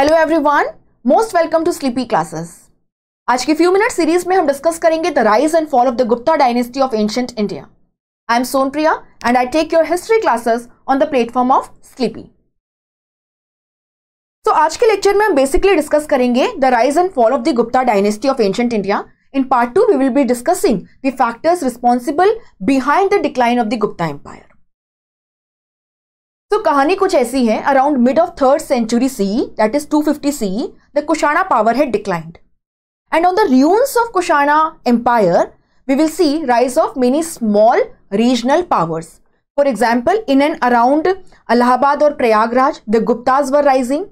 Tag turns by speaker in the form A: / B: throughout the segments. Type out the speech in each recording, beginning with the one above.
A: Hello everyone most welcome to sleepy classes आज की few minute series में हम डिस्कस करेंगे the rise and fall of the Gupta dynasty of ancient India I am Sonpriya and I take your history classes on the platform of sleepy so आज के lecture में हम basically discuss करेंगे the rise and fall of the Gupta dynasty of ancient India in part two we will be discussing the factors responsible behind the decline of the Gupta empire तो कहानी कुछ ऐसी है around mid of third century C that is 250 fifty C the Kushana power had declined and on the ruins of Kushana empire we will see rise of many small regional powers for example in and around Allahabad और Prayagraj the Guptas were rising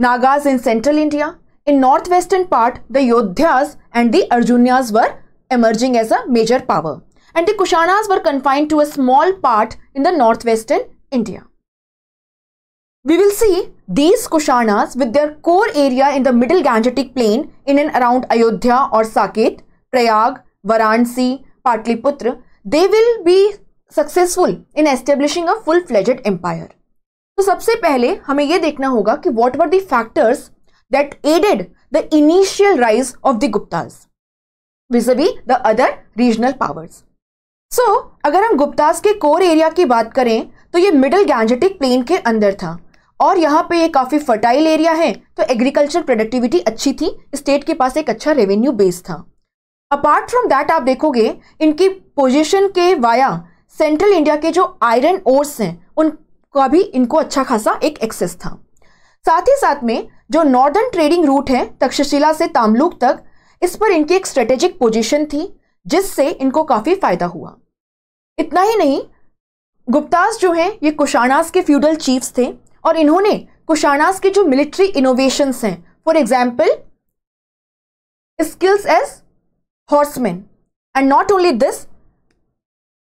A: Nagas in central India in north western part the Yaudheyas and the अर्जुनियाज were emerging as a major power and the Kushanas were confined to a small part in the north western India We will see these Kushanas with their core area in the middle Gangetic plain in and around Ayodhya or Saket, Prayag, Varanasi, Patliputra. They will be successful in establishing a full-fledged empire. तो सबसे पहले हमें ये देखना होगा कि what were the factors that aided the initial rise of the Guptas vis-a-vis -vis the other regional powers. So, अगर हम गुप्तास के कोर एरिया की बात करें तो ये मिडिल गैंजेटिक प्लेन के अंदर था और यहाँ पे ये काफ़ी फर्टाइल एरिया है तो एग्रीकल्चर प्रोडक्टिविटी अच्छी थी स्टेट के पास एक अच्छा रेवेन्यू बेस था अपार्ट फ्रॉम दैट आप देखोगे इनकी पोजीशन के वाया सेंट्रल इंडिया के जो आयरन ओर्स हैं उनका भी इनको अच्छा खासा एक एक्सेस था साथ ही साथ में जो नॉर्दर्न ट्रेडिंग रूट है तक्षशिला से तामलुक तक इस पर इनकी एक स्ट्रेटेजिक पोजिशन थी जिससे इनको काफ़ी फायदा हुआ इतना ही नहीं गुप्तास जो हैं ये कुशाणास के फ्यूडल चीफ्स थे और इन्होंने कुशाणास के जो मिलिट्री इनोवेशन हैं for example skills as horseman and not only this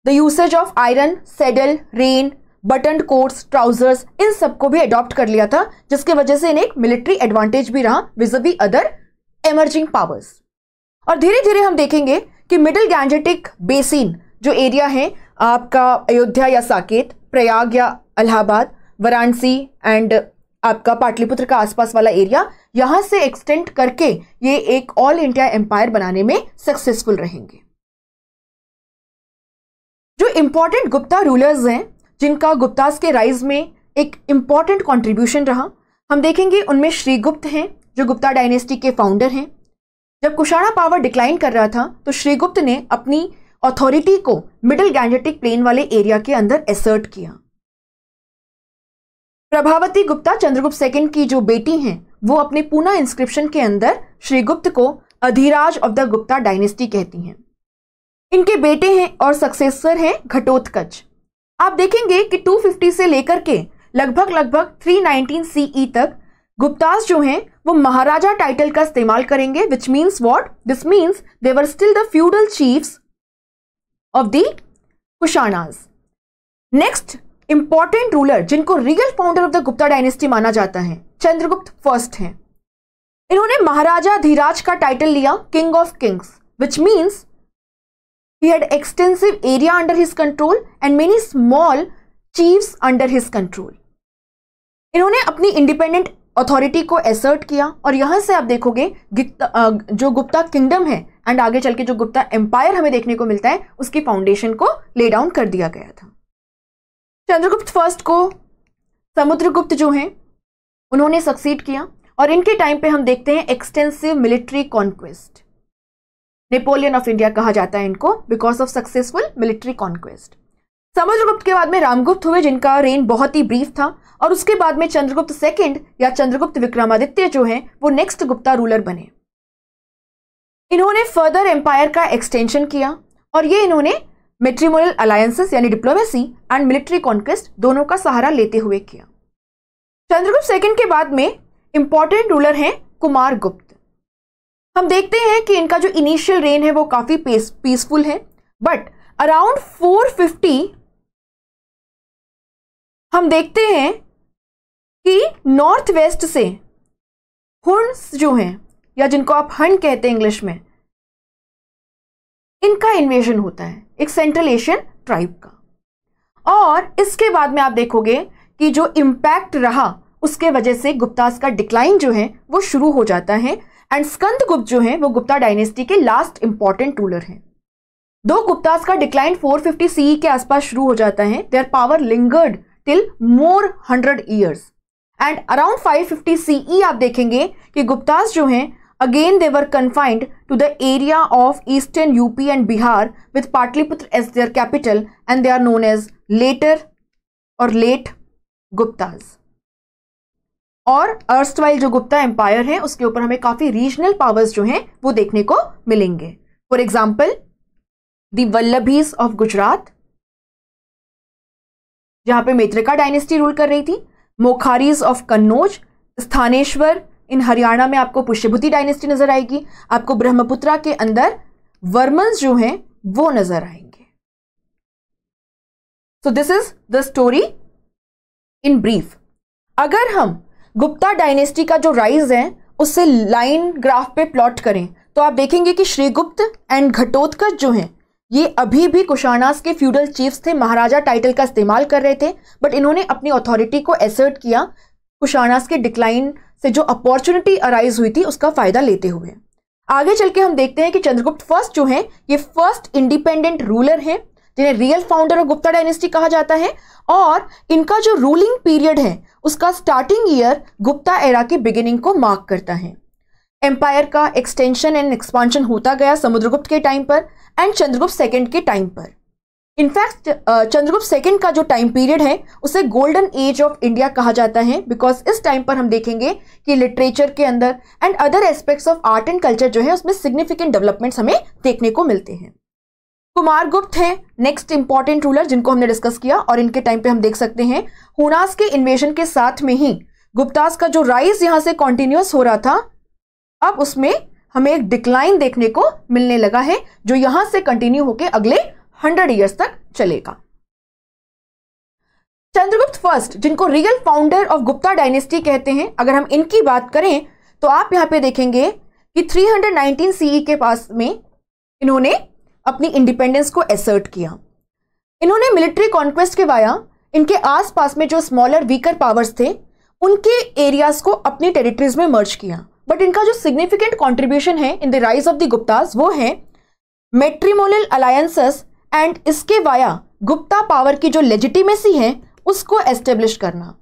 A: the usage of iron saddle rein button coats trousers इन सबको भी अडॉप्ट कर लिया था जिसके वजह से इन्हें एक मिलिट्री एडवांटेज भी रहा विजबी अदर एमर्जिंग पावर्स और धीरे धीरे हम देखेंगे कि मिडिल गैंजेटिक बेसिन जो एरिया है आपका अयोध्या या साकेत प्रयाग या अलाहाबाद वाराणसी एंड आपका पाटलिपुत्र का आसपास वाला एरिया यहाँ से एक्सटेंड करके ये एक ऑल इंडिया एम्पायर बनाने में सक्सेसफुल रहेंगे जो इम्पोर्टेंट गुप्ता रूलर्स हैं जिनका गुप्तास के राइज में एक इम्पॉर्टेंट कॉन्ट्रीब्यूशन रहा हम देखेंगे उनमें श्रीगुप्त हैं जो गुप्ता डायनेस्टी के फाउंडर हैं जब कुशाणा पावर डिक्लाइन कर रहा था तो श्रीगुप्त ने अपनी अथॉरिटी को मिडिल गैंजेटिक प्लेन वाले एरिया के अंदर एसर्ट किया प्रभावती गुप्ता चंद्रगुप्त सेकंड की जो बेटी हैं वो अपने पूना इंस्क्रिप्शन के अंदर श्रीगुप्त को Adhiraj of the Gupta dynasty कहती हैं इनके बेटे हैं और सक्सेसर हैं घटोत्कच आप देखेंगे कि 250 से लेकर के लगभग लगभग 319 सीई e तक गुप्तास जो हैं वो महाराजा टाइटल का इस्तेमाल करेंगे which means what this means they were still the feudal chief of the next important ruler जिनको real founder of the Gupta dynasty माना जाता है चंद्रगुप्त फर्स्ट हैं इन्होंने महाराजा धीराज का टाइटल लिया king of kings which means he had extensive area under his control and many small chiefs under his control इन्होंने अपनी इंडिपेंडेंट अथॉरिटी को एसर्ट किया और यहां से आप देखोगे जो गुप्ता किंगडम है एंड आगे चल के जो गुप्ता एम्पायर हमें देखने को मिलता है उसकी फाउंडेशन को ले डाउन कर दिया गया था चंद्रगुप्त फर्स्ट को समुद्रगुप्त जो हैं उन्होंने सक्सीड किया और इनके टाइम पे हम देखते हैं extensive military conquest Napoleon of India कहा जाता है इनको because of successful military conquest Samudragupta के बाद में रामगुप्त हुए जिनका रेन बहुत ही ब्रीफ था और उसके बाद में चंद्रगुप्त सेकंड या चंद्रगुप्त विक्रमादित्य जो हैं वो नेक्स्ट गुप्ता रूलर बने इन्होंने फर्दर एम्पायर का एक्सटेंशन किया और ये इन्होंने मेट्रीमोनियल अलायंसेस यानी डिप्लोमेसी एंड मिलिट्री कॉन्क्वेस्ट दोनों का सहारा लेते हुए किया चंद्रगुप्त सेकंड के बाद में इंपॉर्टेंट रूलर हैं कुमार गुप्त हम देखते हैं कि इनका जो इनिशियल रेन है वो काफ़ी पीसफुल है बट अराउंड 450 हम देखते हैं
B: कि नॉर्थ वेस्ट से हुन्स जो हैं या जिनको आप
A: हंड कहते हैं इंग्लिश में इनका इन्वेजन होता है एक सेंट्रल एशियन ट्राइब का और इसके बाद में आप देखोगे कि जो इम्पैक्ट रहा उसके वजह से गुप्तास का डिक्लाइन जो है वो शुरू हो जाता है एंड स्कंद गुप्त जो है वो गुप्ता डायनेस्टी के लास्ट इंपॉर्टेंट रूलर हैं दो गुप्तास का डिक्लाइन 450 फिफ्टी सीई के आसपास शुरू हो जाता है their power lingered till more hundred years and around 550 CE आप देखेंगे कि गुप्तास जो हैं again they were confined to the area of eastern UP and Bihar with Pataliputra as their capital and they are known as later और late Guptas और erstwhile जो Gupta empire है उसके ऊपर हमें काफी रीजनल पावर्स जो हैं वो देखने को मिलेंगे for example Vallabhis of Gujarat जहां पे मेत्रिका डायनेस्टी रूल कर रही थी मोखारीज ऑफ कन्नौज स्थानेश्वर इन हरियाणा में आपको पुष्यभूति डायनेस्टी नजर आएगी आपको ब्रह्मपुत्रा के अंदर वर्मन्स जो हैं वो नजर आएंगे so this is the story in brief अगर हम गुप्ता डायनेस्टी का जो राइज है उससे लाइन ग्राफ पे प्लॉट करें तो आप देखेंगे कि श्रीगुप्त एंड घटोत्कच जो हैं ये अभी भी कुशाणास के फ्यूडल चीफ्स थे महाराजा टाइटल का इस्तेमाल कर रहे थे बट इन्होंने अपनी अथॉरिटी को एसर्ट किया कुशाणास के डिक्लाइन से जो अपॉर्चुनिटी अराइज हुई थी उसका फायदा लेते हुए आगे चल के हम देखते हैं कि चंद्रगुप्त फर्स्ट जो हैं ये फर्स्ट इंडिपेंडेंट रूलर हैं जिन्हें real founder of Gupta dynasty कहा जाता है और इनका जो रूलिंग पीरियड है उसका स्टार्टिंग ईयर गुप्ता एरा के बिगिनिंग को मार्क करता है एम्पायर का एक्सटेंशन एंड एक्सपांशन होता गया समुद्रगुप्त के टाइम पर एंड चंद्रगुप्त सेकेंड के टाइम पर इनफैक्ट चंद्रगुप्त सेकंड का जो टाइम पीरियड है उसे गोल्डन एज ऑफ इंडिया कहा जाता है बिकॉज इस टाइम पर हम देखेंगे कि लिटरेचर के अंदर and other aspects of art and culture जो है उसमें सिग्निफिकेंट डेवलपमेंट्स हमें देखने को मिलते हैं कुमार गुप्त हैं नेक्स्ट इंपॉर्टेंट रूलर जिनको हमने डिस्कस किया और इनके टाइम पे हम देख सकते हैं हुनास के इन्वेशन के साथ में ही गुप्तास का जो राइज यहाँ से कॉन्टिन्यूस हो रहा था अब उसमें हमें एक डिक्लाइन देखने को मिलने लगा है जो यहाँ से कंटिन्यू होकर अगले हंड्रेड ईयर्स तक चलेगा चंद्रगुप्त फर्स्ट जिनको real founder of Gupta dynasty कहते हैं अगर हम इनकी बात करें तो आप यहां पे देखेंगे कि 319 सीई e के पास में इन्होंने अपनी इंडिपेंडेंस को एसर्ट किया इन्होंने मिलिट्री कॉन्क्वेस्ट के वाया इनके आसपास में जो स्मॉलर वीकर पावर्स थे उनके एरियाज को अपनी टेरिटरीज में मर्ज किया बट इनका जो सिग्निफिकेंट कॉन्ट्रीब्यूशन है in the rise of the Guptas वो है मेट्रीमोनल अलायंसेस एंड इसके वाया गुप्ता पावर की जो लेजिटिमेसी है उसको एस्टेब्लिश करना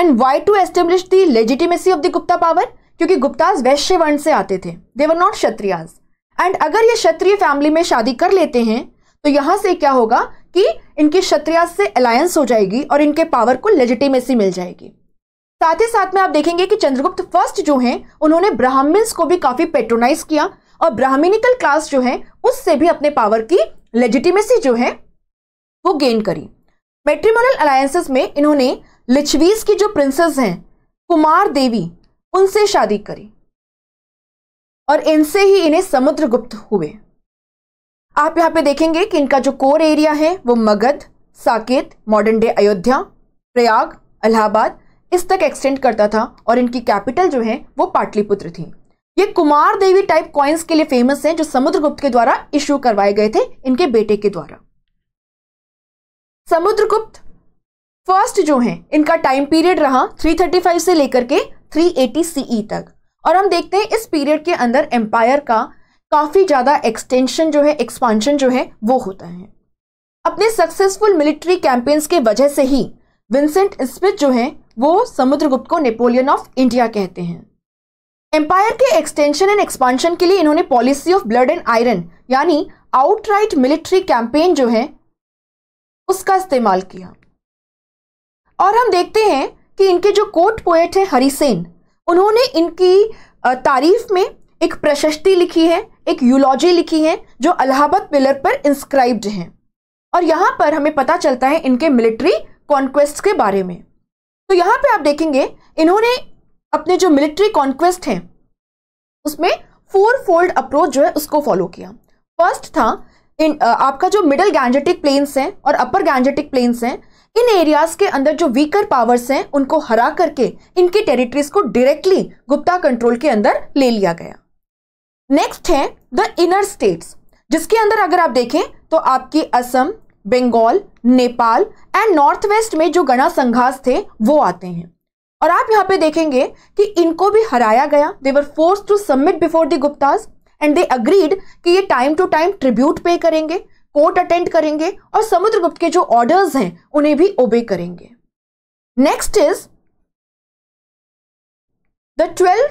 A: and why to establish the legitimacy of the Gupta power क्योंकि गुप्ताज वैश्य वर्ण से आते थे दे वर नॉट क्षत्रियाज एंड अगर ये क्षत्रिय फैमिली में शादी कर लेते हैं तो यहाँ से क्या होगा कि इनके क्षत्रियाज से अलायंस हो जाएगी और इनके पावर को लेजिटिमेसी मिल जाएगी साथ ही साथ में आप देखेंगे कि चंद्रगुप्त फर्स्ट जो हैं उन्होंने ब्राह्मण्स को भी काफ़ी पेट्रोनाइज किया और ब्राह्मीनिकल क्लास जो है उससे भी अपने पावर की लेजिटिमेसी जो है वो गेन करी मेट्रीमोनल अलायसेस में इन्होंने लिचवीज की जो प्रिंसेस हैं कुमार देवी उनसे शादी करी और इनसे ही इन्हें समुद्रगुप्त हुए आप यहाँ पे देखेंगे कि इनका जो कोर एरिया है वो मगध साकेत मॉडर्न डे अयोध्या प्रयाग इलाहाबाद इस तक एक्सटेंड करता था और इनकी कैपिटल जो है वो पाटलिपुत्र थी ये कुमार देवी टाइप कॉइन्स के लिए फेमस हैं जो समुद्रगुप्त के द्वारा इश्यू करवाए गए थे इनके बेटे के द्वारा समुद्रगुप्त फर्स्ट जो हैं इनका टाइम पीरियड रहा 335 से लेकर के 380 सीई e तक और हम देखते हैं इस पीरियड के अंदर एम्पायर का काफ़ी ज़्यादा एक्सटेंशन जो है एक्सपांशन जो है वो होता है अपने सक्सेसफुल मिलिट्री कैंपेन्स के वजह से ही विंसेंट स्मिथ जो है वो समुद्रगुप्त को नेपोलियन ऑफ इंडिया कहते हैं एम्पायर के एक्सटेंशन एंड एक्सपांशन के लिए इन्होंने policy of blood and iron यानी आउटराइट मिलिट्री कैंपेन जो है उसका इस्तेमाल किया और हम देखते हैं कि इनके जो कोर्ट पोएट हैं हरिसेन उन्होंने इनकी तारीफ में एक प्रशस्ति लिखी है एक यूलॉजी लिखी है जो अलाहाबाद पिलर पर इंस्क्राइब्ड हैं और यहाँ पर हमें पता चलता है इनके मिलिट्री कॉन्क्वेस्ट के बारे में तो यहाँ पे आप देखेंगे इन्होंने अपने जो मिलिट्री कॉन्क्वेस्ट हैं उसमें फोर फोल्ड अप्रोच जो है उसको फॉलो किया फर्स्ट था इन आपका जो मिडल गैंजेटिक प्लेन्स हैं और अपर गैंजेटिक प्लेन्स हैं इन एरियाज के अंदर जो वीकर पावर्स हैं उनको हरा करके इनकी टेरिटरीज को डायरेक्टली गुप्ता कंट्रोल के अंदर ले लिया गया नेक्स्ट है द इनर स्टेट्स जिसके अंदर अगर आप देखें तो आपकी Assam Bengal Nepal and north west में जो गणा संघास थे वो आते हैं और आप यहाँ पे देखेंगे कि इनको भी हराया गया they were forced to submit before the Guptas and they agreed कि ये टाइम टू टाइम ट्रिब्यूट पे करेंगे कोर्ट अटेंड करेंगे और समुद्रगुप्त के जो ऑर्डर्स हैं उन्हें भी ओबे करेंगे next is the twelve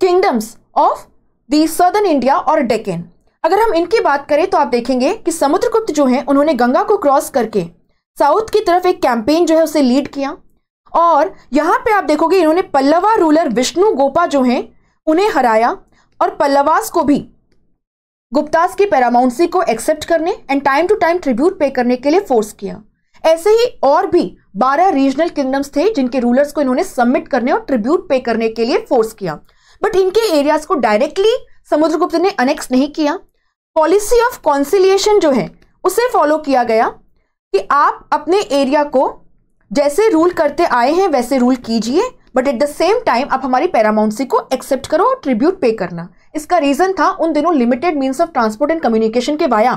A: kingdoms of the southern India और डेकेन अगर हम इनकी बात करें तो आप देखेंगे कि समुद्रगुप्त जो हैं उन्होंने गंगा को क्रॉस करके साउथ की तरफ एक कैंपेन जो है उसे लीड किया और यहाँ पे आप देखोगे इन्होंने पल्लवा रूलर विष्णु गोपा जो हैं उन्हें हराया और पल्लवास को भी गुप्तास की पैरामाउंसी को एक्सेप्ट करने and time to time tribute pay करने के लिए फोर्स किया ऐसे ही और भी 12 रीजनल किंगडम्स थे जिनके रूलर्स को इन्होंने सबमिट करने और ट्रिब्यूट पे करने के लिए फोर्स किया बट इनके एरियाज को डायरेक्टली समुद्रगुप्त ने अनेक्स नहीं किया पॉलिसी ऑफ कॉन्सिलिएशन जो है उसे फॉलो किया गया कि आप अपने एरिया को जैसे रूल करते आए हैं वैसे रूल कीजिए but at the same time आप हमारी पैरामाउंसी को एक्सेप्ट करो और ट्रिब्यूट पे करना इसका रीजन था उन दिनों limited means of transport and communication के वाया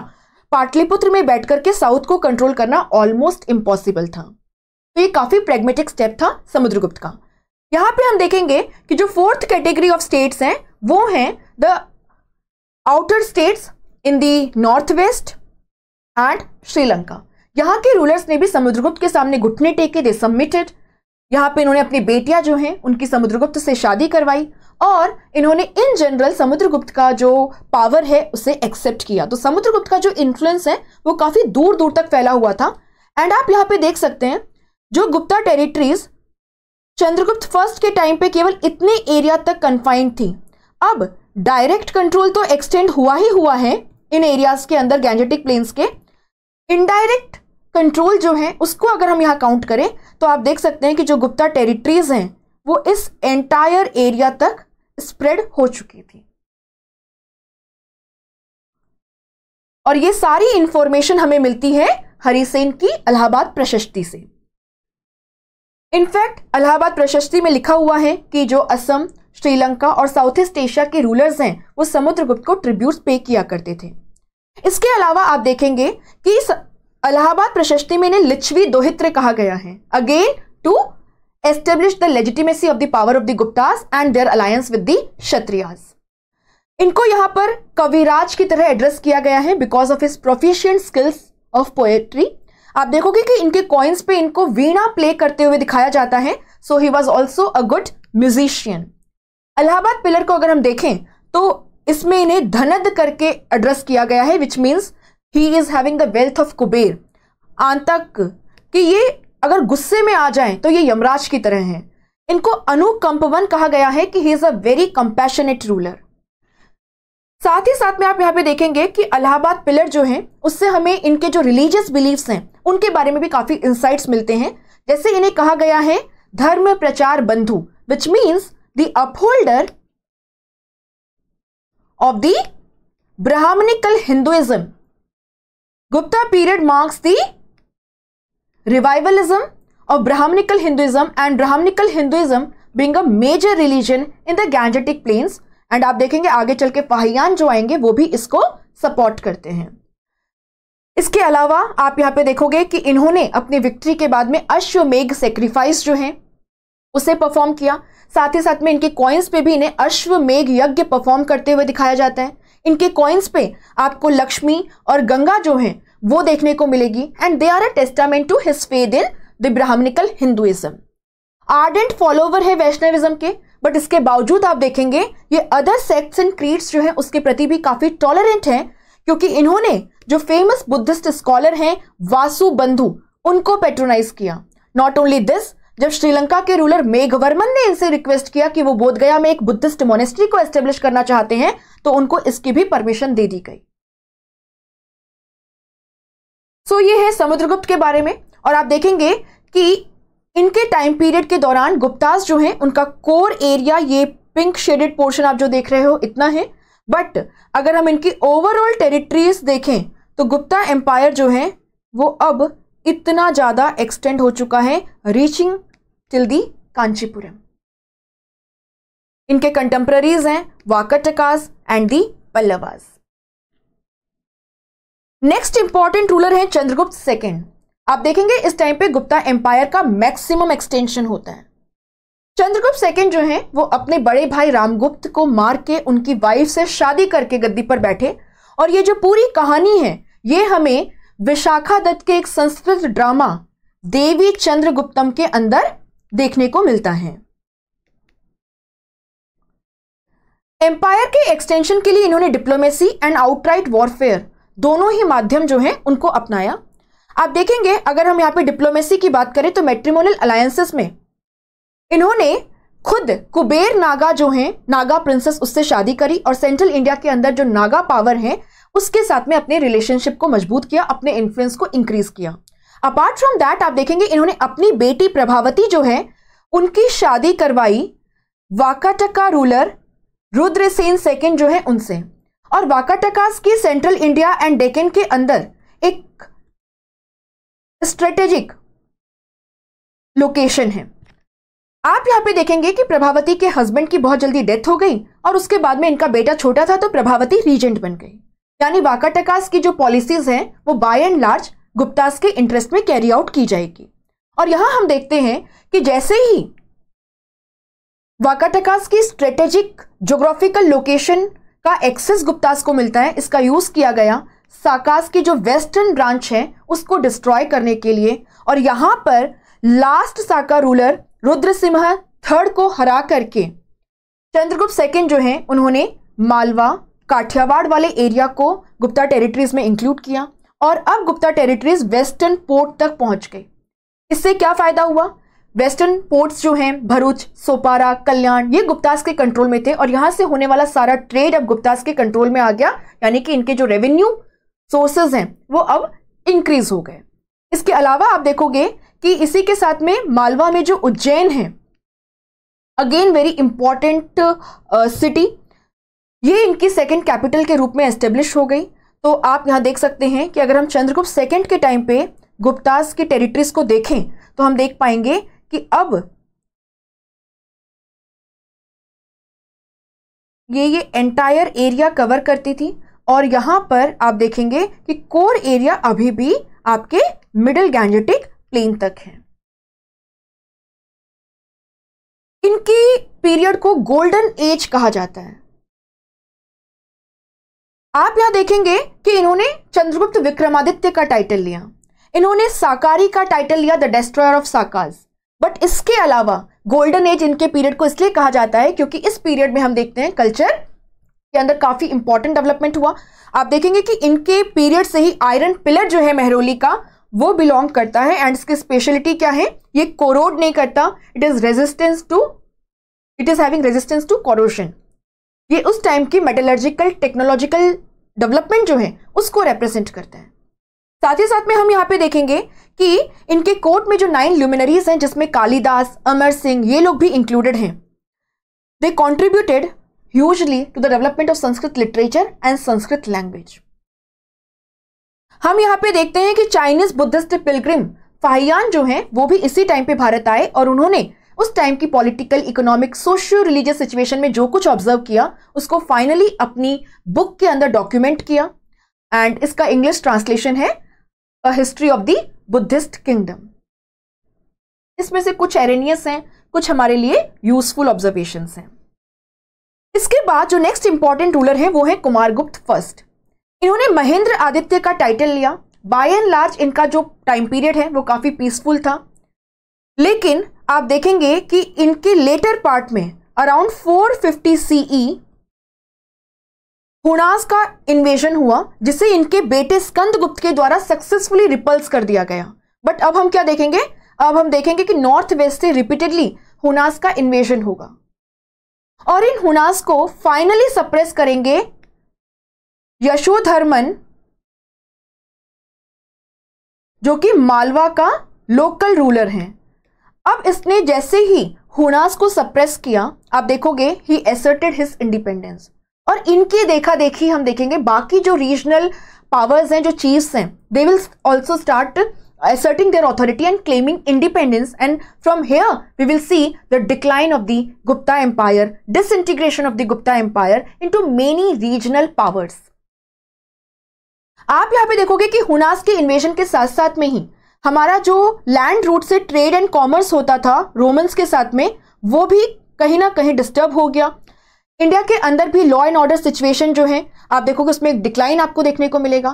A: पाटलिपुत्र में बैठ करके साउथ को कंट्रोल करना ऑलमोस्ट इम्पॉसिबल था तो ये काफी प्रेगमेटिक स्टेप था समुद्रगुप्त का यहाँ पे हम देखेंगे कि जो फोर्थ कैटेगरी ऑफ स्टेट्स हैं वो हैं the outer states in the north west and Sri Lanka यहाँ के रूलर्स ने भी समुद्रगुप्त के सामने घुटने टेके दे सबमिटेड यहाँ पे इन्होंने अपनी बेटियां जो हैं उनकी समुद्रगुप्त से शादी करवाई और इन्होंने इन जनरल समुद्रगुप्त का जो पावर है उसे एक्सेप्ट किया तो समुद्रगुप्त का जो इन्फ्लुएंस है वो काफ़ी दूर दूर तक फैला हुआ था एंड आप यहाँ पे देख सकते हैं जो गुप्ता टेरिटरीज चंद्रगुप्त फर्स्ट के टाइम पे केवल इतने एरिया तक कन्फाइंड थी अब डायरेक्ट कंट्रोल तो एक्सटेंड हुआ ही हुआ है इन एरियाज के अंदर गैंजेटिक प्लेन्स के इनडायरेक्ट कंट्रोल जो है उसको अगर हम यहाँ काउंट करें तो आप देख सकते हैं कि जो गुप्ता टेरिटरीज हैं वो इस एंटायर एरिया तक स्प्रेड हो चुकी थी
B: और ये सारी इंफॉर्मेशन हमें मिलती है
A: हरिसेन की अलाहाबाद प्रशस्ति से इनफैक्ट अलाहाबाद प्रशस्ति में लिखा हुआ है कि जो असम श्रीलंका और साउथ ईस्ट एशिया के रूलर्स हैं वो समुद्रगुप्त को ट्रिब्यूट पे किया करते थे इसके अलावा आप देखेंगे कि इस अलाहाबाद प्रशस्ति में इन्हें लिच्छवी दोहित्र कहा गया है again to establish the legitimacy of the power of the Guptas and their alliance with the Kshatriyas इनको यहां पर कविराज की तरह एड्रेस किया गया है because of his proficient skills of poetry आप देखोगे कि इनके कॉइन्स पे इनको वीणा प्ले करते हुए दिखाया जाता है so he was also a good musician Allahabad pillar को अगर हम देखें तो इसमें इन्हें धनद करके एड्रेस किया गया है which means he is having the wealth of Kubera आंतक कि ये अगर गुस्से में आ जाएं तो ये यमराज की तरह हैं इनको अनुकंपवन कहा गया है कि he is a very compassionate ruler साथ ही साथ में आप यहाँ पे देखेंगे कि अलाहाबाद पिलर जो हैं उससे हमें इनके जो रिलीजियस बिलीव्स हैं उनके बारे में भी काफ़ी इंसाइट्स मिलते हैं जैसे इन्हें कहा गया है धर्म प्रचार बंधु which means the upholder of the Brahmanical Hinduism. Gupta period marks the revivalism of Brahmanical Hinduism and Brahmanical Hinduism being a major religion in the Gangetic Plains and आप देखेंगे आगे चल के पाहियान जो आएंगे वो भी इसको सपोर्ट करते हैं इसके अलावा आप यहाँ पे देखोगे कि इन्होंने अपनी विक्ट्री के बाद में अश्वमेघ सेक्रीफाइस जो है उसे परफॉर्म किया साथ ही साथ में इनके कॉइन्स पे भी इन्हें अश्वमेघ यज्ञ परफॉर्म करते हुए दिखाया जाता है इनके कॉइन्स पे आपको लक्ष्मी और गंगा जो है वो देखने को मिलेगी and they are a testament to his faith in the Brahmanical Hinduism ardent follower है वैष्णविज्म के बट इसके बावजूद आप देखेंगे ये अदर सेक्ट्स एंड क्रीड्स जो हैं उसके प्रति भी काफ़ी टॉलरेंट हैं क्योंकि इन्होंने जो फेमस बुद्धिस्ट स्कॉलर हैं वासु बंधु उनको पेट्रोनाइज किया नॉट ओनली दिस जब श्रीलंका के रूलर मेघवर्मन ने इनसे रिक्वेस्ट किया कि वो बोधगया में एक बुद्धिस्ट मोनेस्ट्री को एस्टेब्लिश करना चाहते हैं तो उनको इसकी भी परमिशन दे दी गई सो so, ये है समुद्रगुप्त के बारे में और आप देखेंगे कि इनके टाइम पीरियड के दौरान गुप्तास जो हैं उनका कोर एरिया ये पिंक शेडेड पोर्शन आप जो देख रहे हो इतना है बट अगर हम इनकी ओवरऑल टेरिटरीज देखें तो गुप्ता एम्पायर जो है वो अब इतना ज़्यादा एक्सटेंड हो चुका है रीचिंग टिल दी कांचीपुरम इनके कंटेम्प्ररीज हैं Vakatakas and the Pallavas next important ruler है चंद्रगुप्त सेकेंड आप देखेंगे इस टाइम पे गुप्ता एम्पायर का मैक्सिमम एक्सटेंशन होता है चंद्रगुप्त सेकेंड जो हैं वो अपने बड़े भाई रामगुप्त को मार के उनकी वाइफ से शादी करके गद्दी पर बैठे और ये जो पूरी कहानी है ये हमें विशाखा दत्त के एक संस्कृत ड्रामा देवी चंद्रगुप्तम के अंदर देखने को मिलता है एम्पायर के एक्सटेंशन के लिए इन्होंने डिप्लोमेसी एंड आउटराइट वॉरफेयर दोनों ही माध्यम जो हैं उनको अपनाया आप देखेंगे अगर हम यहाँ पे डिप्लोमेसी की बात करें तो मेट्रीमोनियल अलायंसेस में इन्होंने खुद कुबेर नागा जो हैं नागा प्रिंसेस उससे शादी करी और सेंट्रल इंडिया के अंदर जो नागा पावर हैं उसके साथ में अपने रिलेशनशिप को मजबूत किया अपने इन्फ्लुएंस को इंक्रीज किया अपार्ट फ्रॉम दैट आप देखेंगे इन्होंने अपनी बेटी प्रभावती जो है उनकी शादी करवाई वाकाटका रूलर रुद्रसेन सेकेंड जो है उनसे और वाकाटकास की सेंट्रल इंडिया एंड डेकन के अंदर एक स्ट्रेटेजिक लोकेशन है आप यहाँ पे देखेंगे कि प्रभावती के हस्बैंड की बहुत जल्दी डेथ हो गई और उसके बाद में इनका बेटा छोटा था तो प्रभावती रीजेंट बन गई यानी वाकाटकास की जो पॉलिसीज हैं वो बाय एंड लार्ज गुप्तास के इंटरेस्ट में कैरी आउट की जाएगी और यहां हम देखते हैं कि जैसे ही वाकाटकास की स्ट्रेटेजिक जोग्राफिकल लोकेशन का एक्सेस गुप्तास को मिलता है इसका यूज किया गया साकास की जो वेस्टर्न ब्रांच है उसको डिस्ट्रॉय करने के लिए और यहां पर last Saka ruler Rudra Singh third को हरा करके चंद्रगुप्त सेकंड जो हैं उन्होंने मालवा काठियावाड़ वाले एरिया को गुप्ता टेरिटरीज में इंक्लूड किया और अब गुप्ता टेरिटरीज वेस्टर्न पोर्ट तक पहुंच गई इससे क्या फ़ायदा हुआ वेस्टर्न पोर्ट्स जो हैं भरूच सोपारा कल्याण ये गुप्तास के कंट्रोल में थे और यहाँ से होने वाला सारा ट्रेड अब गुप्तास के कंट्रोल में आ गया यानी कि इनके जो रेवेन्यू सोर्सेज हैं वो अब इंक्रीज हो गए इसके अलावा आप देखोगे कि इसी के साथ में मालवा में जो उज्जैन है अगेन वेरी इंपॉर्टेंट सिटी ये इनकी सेकेंड कैपिटल के रूप में एस्टेब्लिश हो गई तो आप यहाँ देख सकते हैं कि अगर हम चंद्रगुप्त सेकेंड के टाइम पे गुप्तास के टेरिटरीज को देखें तो हम देख पाएंगे कि अब
B: ये ये एंटायर एरिया कवर करती थी और यहां पर आप देखेंगे कि कोर एरिया अभी भी आपके मिडिल गैंजेटिक प्लेन तक है
A: इनकी पीरियड को गोल्डन एज कहा जाता है आप यहां देखेंगे कि इन्होंने चंद्रगुप्त विक्रमादित्य का टाइटल लिया इन्होंने साकारी का टाइटल लिया the destroyer of Sakas but इसके अलावा गोल्डन एज इनके पीरियड को इसलिए कहा जाता है क्योंकि इस पीरियड में हम देखते हैं कल्चर के अंदर काफ़ी इंपॉर्टेंट डेवलपमेंट हुआ आप देखेंगे कि इनके पीरियड से ही आयरन पिलर जो है मेहरोली का वो बिलोंग करता है एंड इसकी स्पेशलिटी क्या है ये कोरोड नहीं करता it is resistance to it is having resistance to corrosion ये उस टाइम की मेटलर्जिकल टेक्नोलॉजिकल डेवलपमेंट जो है उसको रिप्रेजेंट करता है साथ ही साथ में हम यहाँ पे देखेंगे कि इनके कोर्ट में जो नाइन ल्यूमिनरीज हैं जिसमें कालीदास अमर सिंह ये लोग भी इंक्लूडेड हैं they contributed hugely to the development of Sanskrit literature and Sanskrit language हम यहाँ पे देखते हैं कि चाइनीज बुद्धिस्ट पिलग्रिम फाहियान जो हैं वो भी इसी टाइम पे भारत आए और उन्होंने उस टाइम की political economic socio religious situation में जो कुछ ऑब्जर्व किया उसको फाइनली अपनी बुक के अंदर डॉक्यूमेंट किया एंड इसका इंग्लिश ट्रांसलेशन है a history of the Buddhist kingdom इसमें से कुछ एरेनियस हैं कुछ हमारे लिए यूजफुल ऑब्जर्वेशन हैं इसके बाद जो नेक्स्ट इंपॉर्टेंट रूलर है वो है कुमारगुप्त फर्स्ट इन्होंने महेंद्र आदित्य का टाइटल लिया बाय एंड लार्ज इनका जो टाइम पीरियड है वो काफ़ी पीसफुल था लेकिन आप देखेंगे कि इनके लेटर पार्ट में around 450 fifty CE e Hunas का इन्वेजन हुआ जिसे इनके बेटे स्कंदगुप्त के द्वारा सक्सेसफुली रिपल्स कर दिया गया बट अब हम क्या देखेंगे अब हम देखेंगे कि नॉर्थ वेस्ट से रिपीटेडली हुनास का इन्वेजन होगा और इन हुनास को फाइनली सप्रेस करेंगे
B: यशोधर्मन जो
A: कि मालवा का लोकल रूलर हैं अब इसने जैसे ही हुनास को सप्रेस किया आप देखोगे ही एसर्टेड हिज इंडिपेंडेंस और इनकी देखा देखी हम देखेंगे बाकी जो रीजनल पावर्स हैं जो चीफ्स हैं they will also start asserting their authority and claiming independence and from here we will see the decline of the Gupta empire disintegration of the Gupta empire into many regional powers आप यहां पे देखोगे कि Huns के इन्वेशन के साथ साथ में ही हमारा जो लैंड रूट से ट्रेड एंड कॉमर्स होता था रोमन्स के साथ में वो भी कहीं ना कहीं डिस्टर्ब हो गया इंडिया के अंदर भी लॉ एंड ऑर्डर सिचुएशन जो है आप देखोगे उसमें एक डिक्लाइन आपको देखने को मिलेगा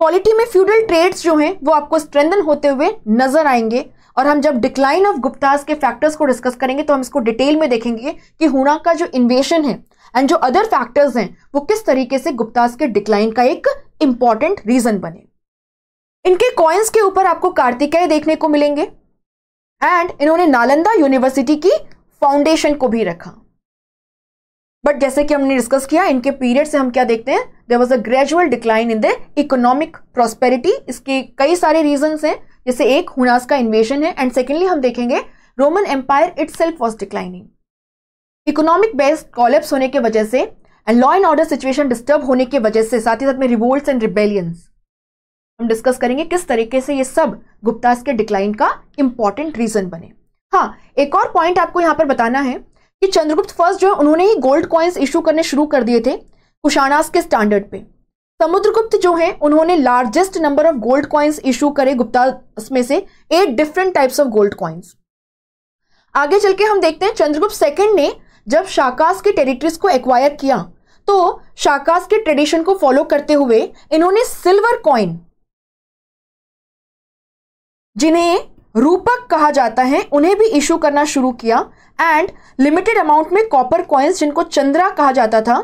A: क्वालिटी में फ्यूडल ट्रेड्स जो हैं वो आपको स्ट्रेंथन होते हुए नजर आएंगे और हम जब डिक्लाइन ऑफ गुप्ताज के फैक्टर्स को डिस्कस करेंगे तो हम इसको डिटेल में देखेंगे कि हुना का जो इन्वेशन है एंड जो अदर फैक्टर्स हैं वो किस तरीके से गुप्ताज के डिक्लाइन का एक इम्पॉर्टेंट रीजन बने इनके कॉइन्स के ऊपर आपको कार्तिकेय देखने को मिलेंगे एंड इन्होंने नालंदा यूनिवर्सिटी की फाउंडेशन को भी रखा बट जैसे कि हमने डिस्कस किया इनके पीरियड से हम क्या देखते हैं there was a gradual decline in the economic prosperity इसके कई सारे रीजन हैं जैसे एक हुनास का इन्वेशन है एंड सेकेंडली हम देखेंगे Roman empire itself was declining economic based collapse होने के वजह से and law and order situation disturb होने के वजह से साथ ही साथ में रिवोल्ट एंड रिबेलियंस हम डिस्कस करेंगे किस तरीके से ये सब गुप्तास के डिक्लाइन का इंपॉर्टेंट रीजन बने हाँ एक और पॉइंट आपको यहाँ पर बताना है कि चंद्रगुप्त फर्स्ट जो है उन्होंने ही गोल्ड कॉइन्स इशू करने शुरू कर दिए थे कुशाणास के स्टैंडर्ड पे समुद्रगुप्त जो है उन्होंने largest number of gold coins issue करे गुप्ता में से eight different types of gold coins आगे चल के हम देखते हैं चंद्रगुप्त सेकंड ने जब शाकास के टेरिटरीज को एक्वायर किया तो शाकास के ट्रेडिशन को फॉलो करते हुए इन्होंने सिल्वर कॉइन जिन्हें रूपक कहा जाता है उन्हें भी इशू करना शुरू किया एंड लिमिटेड अमाउंट में कॉपर कॉइन्स जिनको चंद्रा कहा जाता था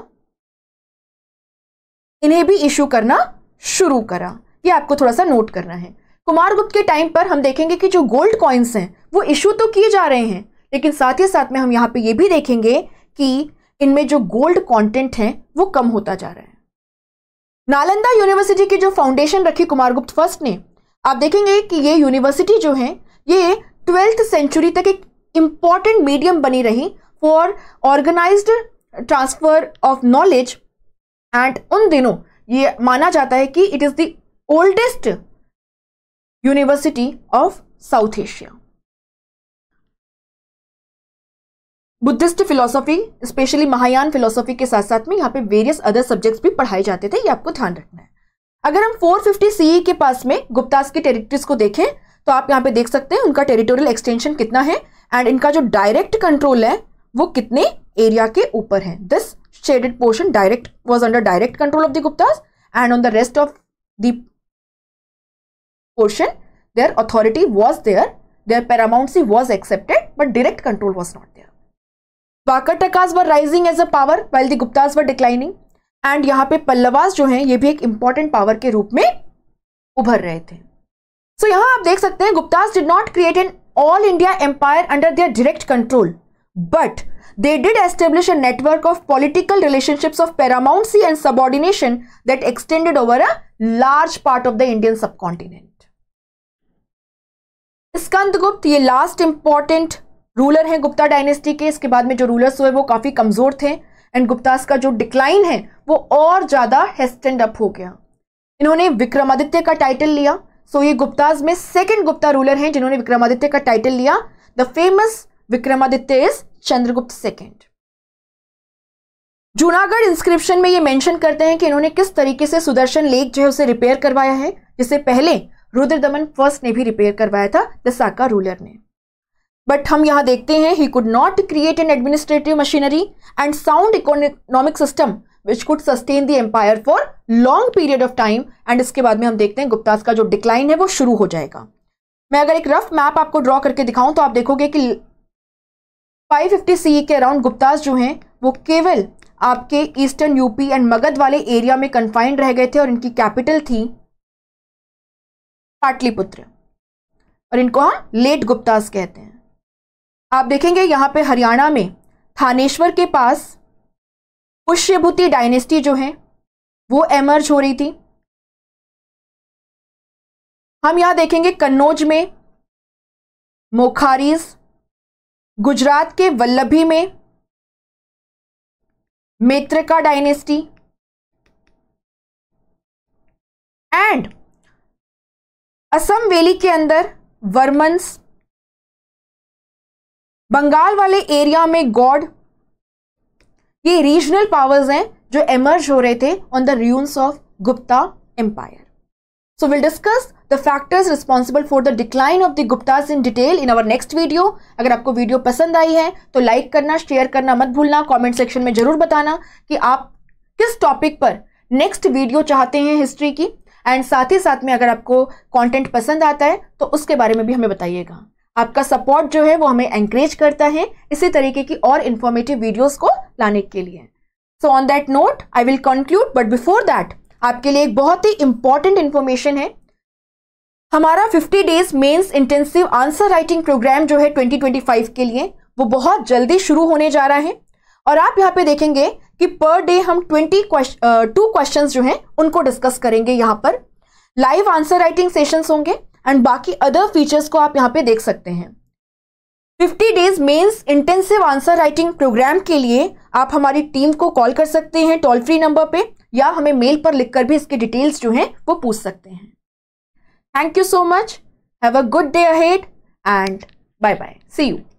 A: इन्हें भी इशू करना शुरू करा ये आपको थोड़ा सा नोट करना है कुमार गुप्त के टाइम पर हम देखेंगे कि जो गोल्ड कॉइन्स हैं वो इशू तो किए जा रहे हैं लेकिन साथ ही साथ में हम यहाँ पे ये भी देखेंगे कि इनमें जो गोल्ड कंटेंट है वो कम होता जा रहा है नालंदा यूनिवर्सिटी की जो फाउंडेशन रखी कुमार गुप्त फर्स्ट ने आप देखेंगे कि ये यूनिवर्सिटी जो है ये ट्वेल्थ सेंचुरी तक एक इम्पॉर्टेंट मीडियम बनी रही for organised transfer of knowledge and उन दिनों ये माना जाता है कि it is the oldest university of south Asia Buddhist philosophy specially Mahayana philosophy के साथ साथ में यहाँ पे वेरियस अदर सब्जेक्ट्स भी पढ़ाए जाते थे ये आपको ध्यान रखना है अगर हम फोर फिफ्टी सी e के पास में गुप्ताज की टेरिटरीज को देखें तो आप यहाँ पे देख सकते हैं उनका टेरिटोरियल एक्सटेंशन कितना है एंड इनका जो डायरेक्ट कंट्रोल है वो कितने एरिया के ऊपर है this shaded portion direct was under direct control of the Guptas and on the rest of the portion their authority was their their paramountcy was accepted but direct control was not there Vakatakas were rising as a power well the Guptas were declining and यहाँ पे पल्लवास जो हैं ये भी एक important power के रूप में उभर रहे थे सो so, यहाँ आप देख सकते हैं Guptas did not create an all India empire under their direct control but did establish establish network of political political of of and subordination that extended over a large part of the Indian sub subcontinent. Skandagupta ये last important ruler हैं Gupta dynasty के इसके बाद में जो rulers हुए वो काफ़ी कमज़ोर थे एंड गुप्तास का जो डिक्लाइन है वो और ज़्यादा हेस्टेंड अप हो गया इन्होंने विक्रमादित्य का टाइटल लिया सो ये गुप्ताज में सेकेंड गुप्ता रूलर हैं जिन्होंने विक्रमादित्य का टाइटल लिया the famous Vikramaditya is Chandragupta second Junagadh inscription में ये मेंशन करते हैं कि इन्होंने किस तरीके से सुदर्शन लेक जो है उसे रिपेयर करवाया है जिसे पहले रुद्र दमन फर्स्ट ने भी रिपेयर करवाया था द साका रूलर ने बट हम यहाँ देखते हैं he could not create an administrative machinery and sound economic system which could sustain the empire for long period of time and इसके बाद में हम देखते हैं गुप्तास का जो डिक्लाइन है वो शुरू हो जाएगा मैं अगर एक रफ मैप आपको ड्रॉ करके दिखाऊं तो आप देखोगे कि 550 सीई के अराउंड गुप्तास जो हैं वो केवल आपके ईस्टर्न यूपी एंड मगध वाले एरिया में कन्फाइंड रह गए थे और इनकी कैपिटल थी पाटलिपुत्र और इनको हम लेट गुप्तास कहते हैं आप देखेंगे यहाँ पे हरियाणा में थानेश्वर के पास पुष्यभूति डायनेस्टी जो है
B: वो एमर्ज हो रही थी हम यहाँ देखेंगे कन्नौज में मोखारीज गुजरात के वल्लभी में Maitraka dynasty and Assam valley
A: के अंदर वर्मंस बंगाल वाले एरिया में गॉड ये रीजनल पावर्स हैं जो एमर्ज हो रहे थे on the ruins of Gupta empire so will discuss the factors responsible for the decline of the Guptas in detail in our next video अगर आपको वीडियो पसंद आई है तो लाइक करना शेयर करना मत भूलना कॉमेंट सेक्शन में जरूर बताना कि आप किस टॉपिक पर नेक्स्ट वीडियो चाहते हैं हिस्ट्री की एंड साथ ही साथ में अगर आपको कॉन्टेंट पसंद आता है तो उसके बारे में भी हमें बताइएगा आपका सपोर्ट जो है वो हमें एंकरेज करता है इसी तरीके की और इन्फॉर्मेटिव वीडियोस को लाने के लिए so on that note I will conclude but before that आपके लिए एक बहुत ही इंपॉर्टेंट इन्फॉर्मेशन है हमारा 50 days mains intensive answer writing programme जो है 2025 के लिए वो बहुत जल्दी शुरू होने जा रहा है और आप यहाँ पे देखेंगे कि पर डे हम 20 क्वेश्चन टू क्वेश्चन जो हैं उनको डिस्कस करेंगे यहाँ पर लाइव आंसर राइटिंग सेशंस होंगे एंड बाकी अदर फीचर्स को आप यहाँ पे देख सकते हैं 50 days mains intensive answer writing programme के लिए आप हमारी टीम को कॉल कर सकते हैं टोल फ्री नंबर पे या हमें मेल पर लिखकर भी इसकी डिटेल्स जो हैं वो पूछ सकते हैं thank you so much have a good day ahead and bye bye see you